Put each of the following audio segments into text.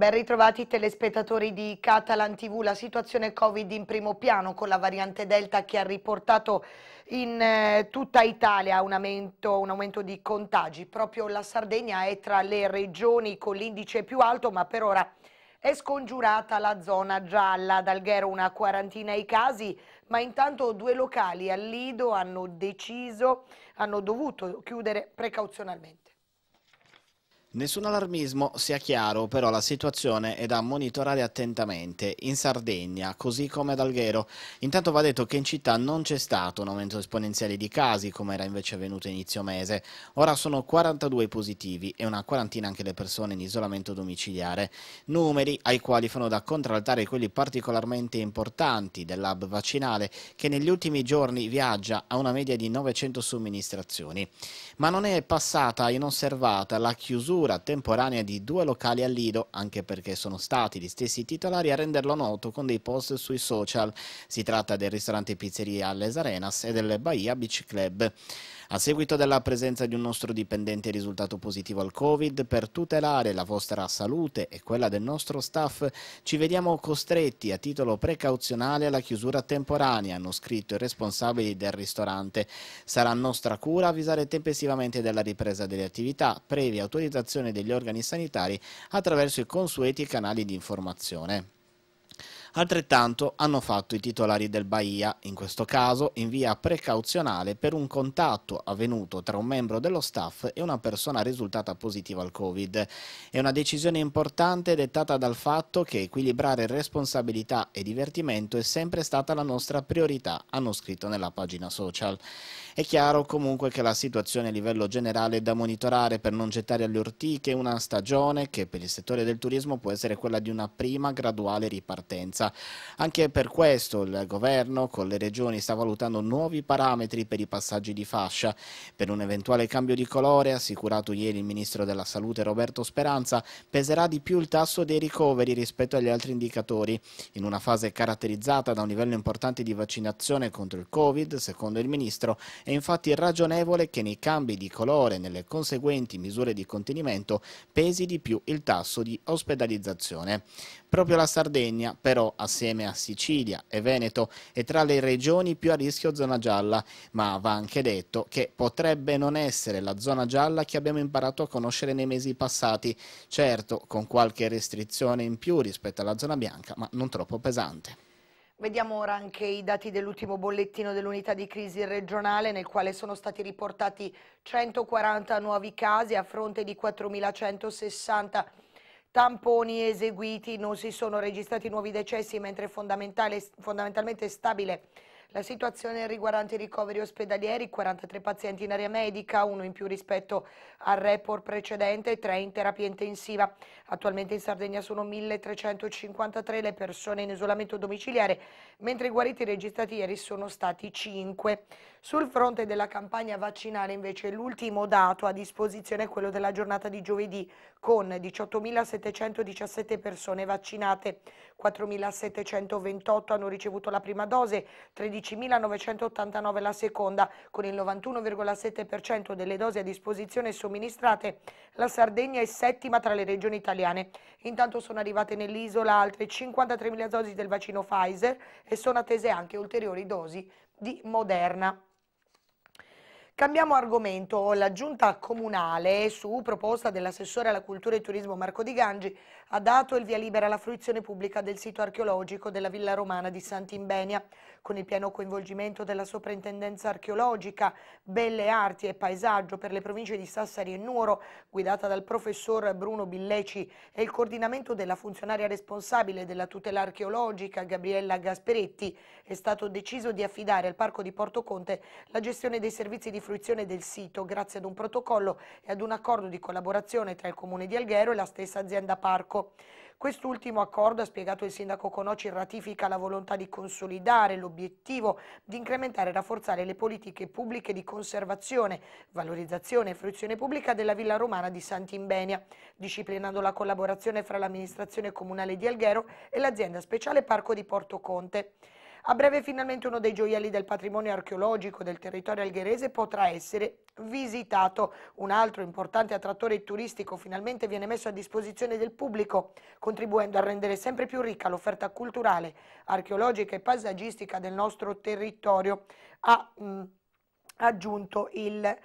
Ben ritrovati telespettatori di Catalan TV, la situazione Covid in primo piano con la variante Delta che ha riportato in eh, tutta Italia un aumento, un aumento, di contagi. Proprio la Sardegna è tra le regioni con l'indice più alto ma per ora è scongiurata la zona gialla. Ad Alghero una quarantina i casi ma intanto due locali al Lido hanno deciso, hanno dovuto chiudere precauzionalmente. Nessun allarmismo, sia chiaro, però la situazione è da monitorare attentamente, in Sardegna, così come ad Alghero. Intanto va detto che in città non c'è stato un aumento esponenziale di casi, come era invece avvenuto inizio mese. Ora sono 42 positivi e una quarantina anche le persone in isolamento domiciliare. Numeri ai quali fanno da contraltare quelli particolarmente importanti del lab vaccinale, che negli ultimi giorni viaggia a una media di 900 somministrazioni. Ma non è passata inosservata la chiusura chiusura temporanea di due locali al Lido, anche perché sono stati gli stessi titolari a renderlo noto con dei post sui social. Si tratta del ristorante pizzeria Les Arenas e del Bahia Beach Club. A seguito della presenza di un nostro dipendente risultato positivo al Covid, per tutelare la vostra salute e quella del nostro staff, ci vediamo costretti a titolo precauzionale alla chiusura temporanea, hanno scritto i responsabili del ristorante. Sarà nostra cura avvisare tempestivamente della ripresa delle attività, previa autorizzazione situazione degli organi sanitari attraverso i consueti canali di informazione. Altrettanto hanno fatto i titolari del Bahia, in questo caso in via precauzionale per un contatto avvenuto tra un membro dello staff e una persona risultata positiva al Covid. È una decisione importante dettata dal fatto che equilibrare responsabilità e divertimento è sempre stata la nostra priorità, hanno scritto nella pagina social. È chiaro comunque che la situazione a livello generale è da monitorare per non gettare alle ortiche una stagione che per il settore del turismo può essere quella di una prima graduale ripartenza sicurezza. Anche per questo il governo con le regioni sta valutando nuovi parametri per i passaggi di fascia. Per un eventuale cambio di colore, assicurato ieri il ministro della Salute Roberto Speranza, peserà di più il tasso dei ricoveri rispetto agli altri indicatori. In una fase caratterizzata da un livello importante di vaccinazione contro il Covid, secondo il ministro, è infatti ragionevole che nei cambi di colore e nelle conseguenti misure di contenimento pesi di più il tasso di ospedalizzazione. Proprio la Sardegna, però, assieme a Sicilia e Veneto è tra le regioni più a rischio zona gialla, ma va anche detto che potrebbe non essere la zona gialla che abbiamo imparato a conoscere nei mesi passati, certo con qualche restrizione in più rispetto alla zona bianca, ma non troppo pesante. Vediamo ora anche i dati dell'ultimo bollettino dell'unità di crisi regionale nel quale sono stati riportati 140 nuovi casi a fronte di 4.160 tamponi eseguiti, non si sono registrati nuovi decessi, mentre è fondamentalmente stabile la situazione riguardante i ricoveri ospedalieri, 43 pazienti in area medica, uno in più rispetto al report precedente, 3 in terapia intensiva. Attualmente in Sardegna sono 1.353 le persone in isolamento domiciliare, mentre i guariti registrati ieri sono stati 5. Sul fronte della campagna vaccinale invece l'ultimo dato a disposizione è quello della giornata di giovedì con 18.717 persone vaccinate, 4.728 hanno ricevuto la prima dose, 13.989 la seconda, con il 91,7% delle dosi a disposizione somministrate la Sardegna è settima tra le regioni italiane. Intanto sono arrivate nell'isola altre 53.000 dosi del vaccino Pfizer e sono attese anche ulteriori dosi di Moderna. Cambiamo argomento. La giunta comunale, su proposta dell'assessore alla cultura e turismo Marco Di Gangi, ha dato il via libera alla fruizione pubblica del sito archeologico della Villa Romana di Sant'Imbenia, con il pieno coinvolgimento della Soprintendenza Archeologica, Belle Arti e Paesaggio per le province di Sassari e Nuoro, guidata dal professor Bruno Billeci, e il coordinamento della funzionaria responsabile della tutela archeologica, Gabriella Gasperetti, è stato deciso di affidare al Parco di Porto Conte la gestione dei servizi di fruizione del sito grazie ad un protocollo e ad un accordo di collaborazione tra il Comune di Alghero e la stessa azienda Parco. Marocco. Quest'ultimo accordo, ha spiegato il sindaco Conoci, ratifica la volontà di consolidare l'obiettivo di incrementare e rafforzare le politiche pubbliche di conservazione, valorizzazione e fruizione pubblica della villa romana di Sant'Imbenia, disciplinando la collaborazione fra l'amministrazione comunale di Alghero e l'azienda speciale Parco di Porto Conte. A breve finalmente uno dei gioielli del patrimonio archeologico del territorio algherese potrà essere visitato. Un altro importante attrattore turistico finalmente viene messo a disposizione del pubblico, contribuendo a rendere sempre più ricca l'offerta culturale, archeologica e paesaggistica del nostro territorio. Ha mh, aggiunto il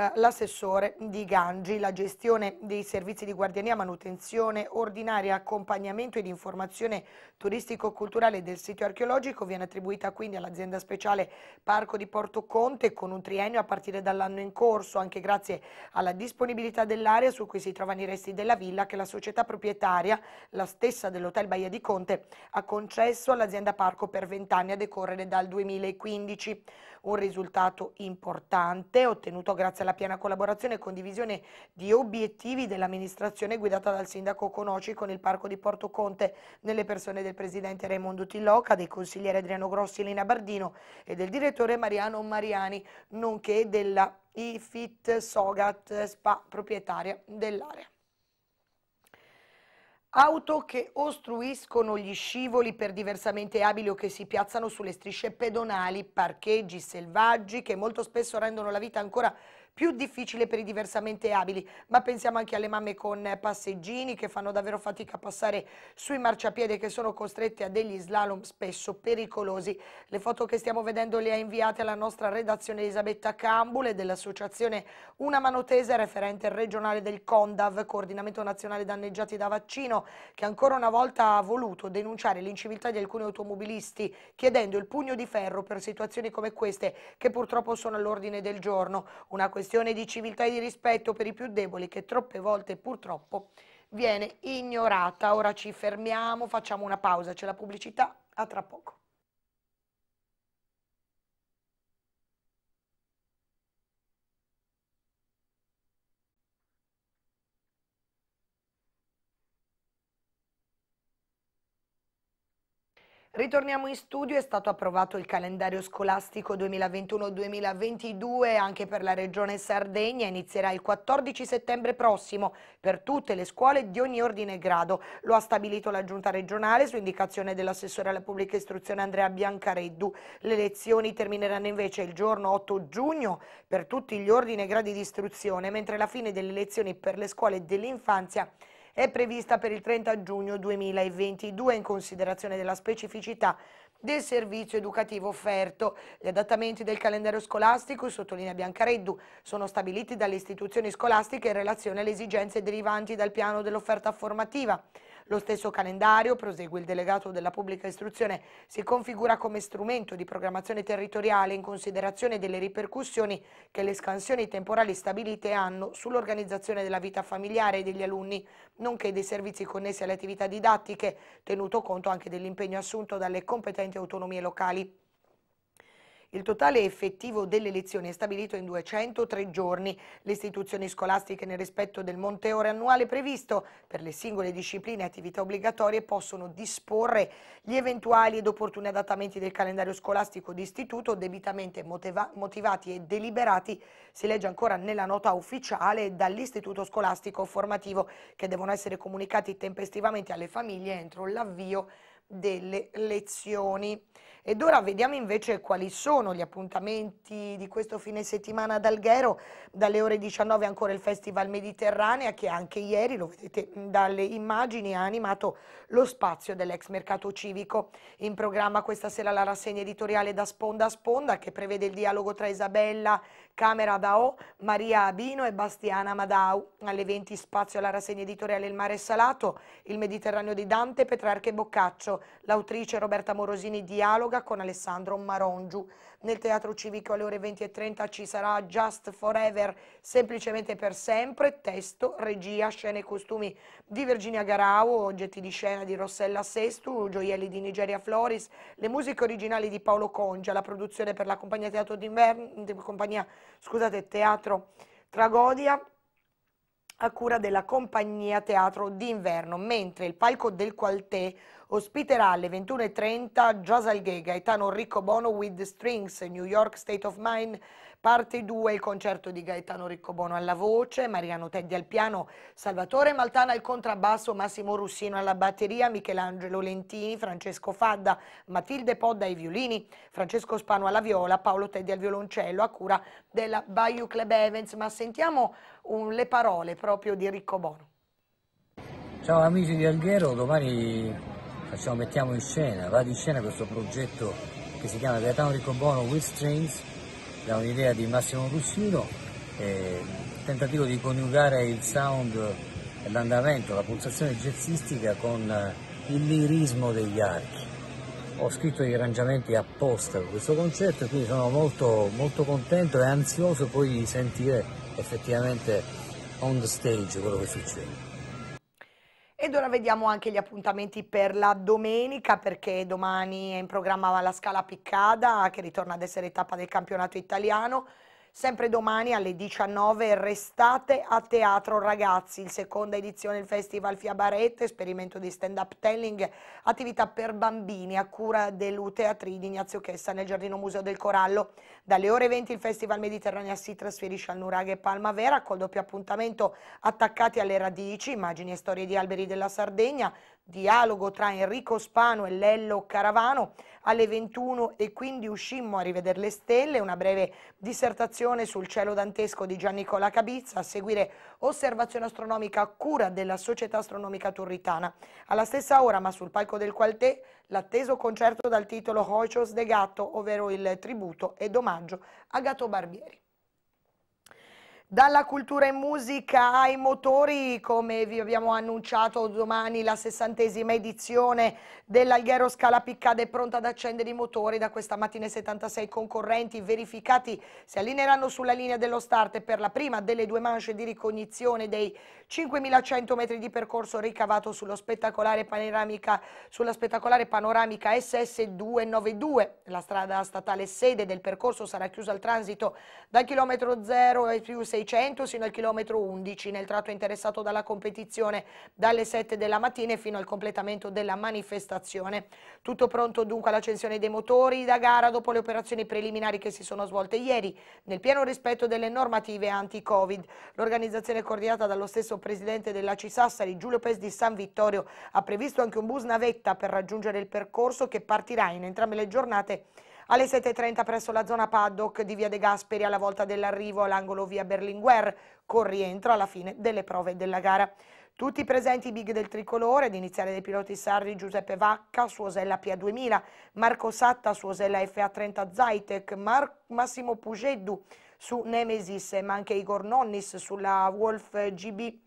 eh, l'assessore di Gangi. La gestione dei servizi di guardiania, manutenzione ordinaria, accompagnamento ed informazione turistico-culturale del sito archeologico viene attribuita quindi all'azienda speciale Parco di Porto Conte con un triennio a partire dall'anno in corso, anche grazie alla disponibilità dell'area su cui si trovano i resti della villa che la società proprietaria, la stessa dell'Hotel Baia di Conte, ha concesso all'azienda Parco per 20 anni a decorrere dal 2015 un risultato importante ottenuto grazie alla piena collaborazione e condivisione di obiettivi dell'amministrazione guidata dal sindaco Conoci con il parco di Porto Conte nelle persone del presidente Raimondo Tilloca, dei consiglieri Adriano Grossi e Elena Bardino e del direttore Mariano Mariani, nonché della IFIT Sogat Spa proprietaria dell'area. Auto che ostruiscono gli scivoli per diversamente abili o che si piazzano sulle strisce pedonali, parcheggi selvaggi che molto spesso rendono la vita ancora più più difficile per i diversamente abili, ma pensiamo anche alle mamme con passeggini che fanno davvero fatica a passare sui marciapiedi e che sono costrette a degli slalom spesso pericolosi. Le foto che stiamo vedendo le ha inviate alla nostra redazione Elisabetta Cambule dell'associazione Una Mano Tesa, referente regionale del CONDAV, Coordinamento Nazionale Danneggiati da Vaccino, che ancora una volta ha voluto denunciare l'inciviltà di alcuni automobilisti chiedendo il pugno di ferro per situazioni come queste che purtroppo sono all'ordine del giorno. Una questione questione di civiltà e di rispetto per i più deboli che troppe volte purtroppo viene ignorata. Ora ci fermiamo, facciamo una pausa, c'è la pubblicità, a tra poco. Ritorniamo in studio, è stato approvato il calendario scolastico 2021-2022 anche per la regione Sardegna, inizierà il 14 settembre prossimo per tutte le scuole di ogni ordine e grado. Lo ha stabilito la giunta regionale su indicazione dell'assessore alla pubblica istruzione Andrea Biancareddu. Le lezioni termineranno invece il giorno 8 giugno per tutti gli ordini e gradi di istruzione, mentre la fine delle lezioni per le scuole dell'infanzia è prevista per il 30 giugno 2022 in considerazione della specificità del servizio educativo offerto. Gli adattamenti del calendario scolastico, sottolinea Biancareddu, sono stabiliti dalle istituzioni scolastiche in relazione alle esigenze derivanti dal piano dell'offerta formativa lo stesso calendario, prosegue il delegato della pubblica istruzione, si configura come strumento di programmazione territoriale in considerazione delle ripercussioni che le scansioni temporali stabilite hanno sull'organizzazione della vita familiare degli alunni, nonché dei servizi connessi alle attività didattiche, tenuto conto anche dell'impegno assunto dalle competenti autonomie locali. Il totale effettivo delle lezioni è stabilito in 203 giorni. Le istituzioni scolastiche nel rispetto del monte ore annuale previsto per le singole discipline e attività obbligatorie possono disporre gli eventuali ed opportuni adattamenti del calendario scolastico di istituto debitamente motiva motivati e deliberati, si legge ancora nella nota ufficiale, dall'istituto scolastico formativo che devono essere comunicati tempestivamente alle famiglie entro l'avvio delle lezioni. Ed ora vediamo invece quali sono gli appuntamenti di questo fine settimana ad Alghero, dalle ore 19 ancora il Festival Mediterranea che anche ieri, lo vedete dalle immagini, ha animato lo spazio dell'ex mercato civico. In programma questa sera la rassegna editoriale da sponda a sponda che prevede il dialogo tra Isabella Camera Dao, Maria Abino e Bastiana Madau. Alle 20 spazio alla rassegna editoriale Il mare salato, il Mediterraneo di Dante, Petrarca e Boccaccio. L'autrice Roberta Morosini dialoga Yoga con Alessandro Marongiu. Nel Teatro Civico alle ore 20.30 ci sarà Just Forever, semplicemente per sempre, testo, regia, scene e costumi di Virginia Garau, oggetti di scena di Rossella Sestu, gioielli di Nigeria Floris, le musiche originali di Paolo Congia, la produzione per la compagnia Teatro compagnia, scusate, Teatro Tragodia, a cura della compagnia Teatro d'Inverno, mentre il palco del Qualtè ospiterà alle 21.30 Josalghe, Gaetano Ricco Bono with Strings, New York State of Mind, parte 2, il concerto di Gaetano Riccobono alla voce, Mariano Teddi al piano, Salvatore Maltana al contrabbasso, Massimo Russino alla batteria, Michelangelo Lentini, Francesco Fadda, Matilde Podda ai violini, Francesco Spano alla viola, Paolo Teddi al violoncello, a cura della Bayou Club Evans. Ma sentiamo un, le parole proprio di Riccobono. Ciao amici di Alghero, domani facciamo, mettiamo in scena, va in scena questo progetto che si chiama Gaetano Riccobono with Strings, da un'idea di Massimo Russino, eh, tentativo di coniugare il sound, l'andamento, la pulsazione jazzistica con eh, il lirismo degli archi. Ho scritto gli arrangiamenti apposta per questo concerto e quindi sono molto, molto contento e ansioso poi di sentire effettivamente on the stage quello che succede. Ed ora vediamo anche gli appuntamenti per la domenica perché domani è in programma la Scala Piccada che ritorna ad essere tappa del campionato italiano. Sempre domani alle 19 restate a Teatro Ragazzi, il seconda edizione del Festival Fiabarette, esperimento di stand-up telling, attività per bambini a cura dell'Uteatri di Ignazio Chessa nel Giardino Museo del Corallo. Dalle ore 20 il Festival Mediterranea si trasferisce al Nuraghe Palmavera col doppio appuntamento attaccati alle radici, immagini e storie di alberi della Sardegna, dialogo tra Enrico Spano e Lello Caravano alle 21 e quindi uscimmo a rivedere le stelle, una breve dissertazione sul cielo dantesco di Giannicola Cabizza, a seguire osservazione astronomica a cura della Società Astronomica Turritana. Alla stessa ora, ma sul palco del Qualtè, l'atteso concerto dal titolo Hoichos de Gatto, ovvero il tributo ed omaggio a Gatto Barbieri. Dalla cultura e musica ai motori, come vi abbiamo annunciato domani la sessantesima edizione dell'Alghero Scala Piccade è pronta ad accendere i motori da questa mattina i 76 concorrenti verificati si allineeranno sulla linea dello start per la prima delle due manche di ricognizione dei 5.100 metri di percorso ricavato sulla spettacolare panoramica, sulla spettacolare panoramica SS292. La strada statale sede del percorso sarà chiusa al transito dal chilometro 0 ai più 600 600 sino al chilometro 11 nel tratto interessato dalla competizione dalle 7 della mattina fino al completamento della manifestazione. Tutto pronto dunque all'accensione dei motori da gara dopo le operazioni preliminari che si sono svolte ieri nel pieno rispetto delle normative anti-Covid. L'organizzazione coordinata dallo stesso presidente della Cisassari, Giulio Pes di San Vittorio, ha previsto anche un bus navetta per raggiungere il percorso che partirà in entrambe le giornate alle 7.30 presso la zona paddock di Via De Gasperi alla volta dell'arrivo all'angolo Via Berlinguer, con rientro alla fine delle prove della gara. Tutti presenti i big del tricolore, ad iniziare dai piloti sarri Giuseppe Vacca, Suosella PA2000, Marco Satta, Suosella FA30 Zaitec, Mar Massimo Pugeddu su Nemesis, ma anche Igor Nonnis sulla Wolf GB.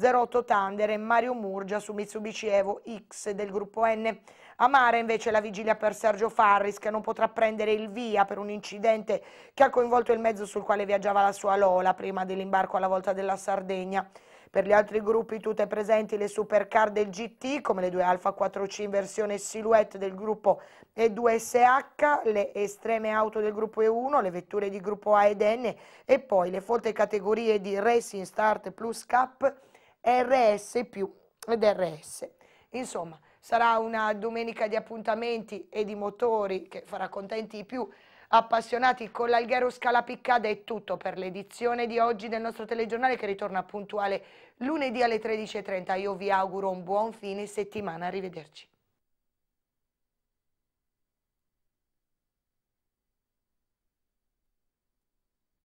08 Thunder e Mario Murgia su Mitsubishi Evo X del gruppo N. Amara invece la vigilia per Sergio Farris che non potrà prendere il via per un incidente che ha coinvolto il mezzo sul quale viaggiava la sua Lola prima dell'imbarco alla volta della Sardegna. Per gli altri gruppi tutte presenti le supercar del GT come le due Alfa 4C in versione silhouette del gruppo E2SH, le estreme auto del gruppo E1, le vetture di gruppo A ed N e poi le folte categorie di Racing Start Plus Cup RS più ed RS. Insomma, sarà una domenica di appuntamenti e di motori che farà contenti i più appassionati con l'Alghero Scala Piccada è tutto per l'edizione di oggi del nostro telegiornale che ritorna puntuale lunedì alle 13.30. Io vi auguro un buon fine settimana, arrivederci.